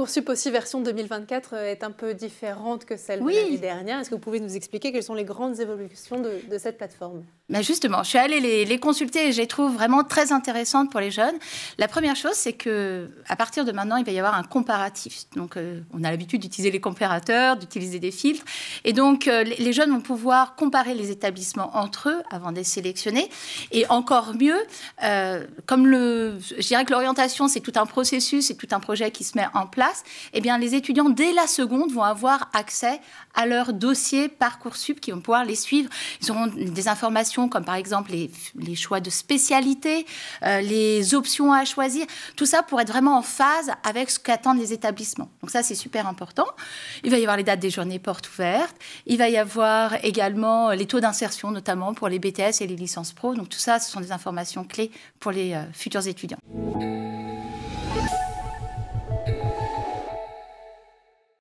Parcoursup aussi version 2024 euh, est un peu différente que celle de l'année dernière. Est-ce que vous pouvez nous expliquer quelles sont les grandes évolutions de, cette plateforme ben Justement, je suis allée les, consulter et je les trouve vraiment très intéressantes pour les jeunes. La première chose, c'est que à partir de maintenant, il va y avoir un comparatif. Donc, euh, on a l'habitude d'utiliser les comparateurs, d'utiliser des filtres. Et donc, euh, les, jeunes vont pouvoir comparer les établissements entre eux avant de les sélectionner. Et encore mieux, comme le, je dirais que l'orientation, c'est tout un processus, c'est tout un projet qui se met en place. Eh bien, les étudiants, dès la seconde, vont avoir accès à leur dossier Parcoursup qui vont pouvoir les suivre. Ils auront des informations comme par exemple les, choix de spécialité, euh, les options à choisir, tout ça pour être vraiment en phase avec ce qu'attendent les établissements. Donc ça, c'est super important. Il va y avoir les dates des journées portes ouvertes. Il va y avoir également les taux d'insertion, notamment pour les BTS et les licences pro. Donc tout ça, ce sont des informations clés pour les euh, futurs étudiants.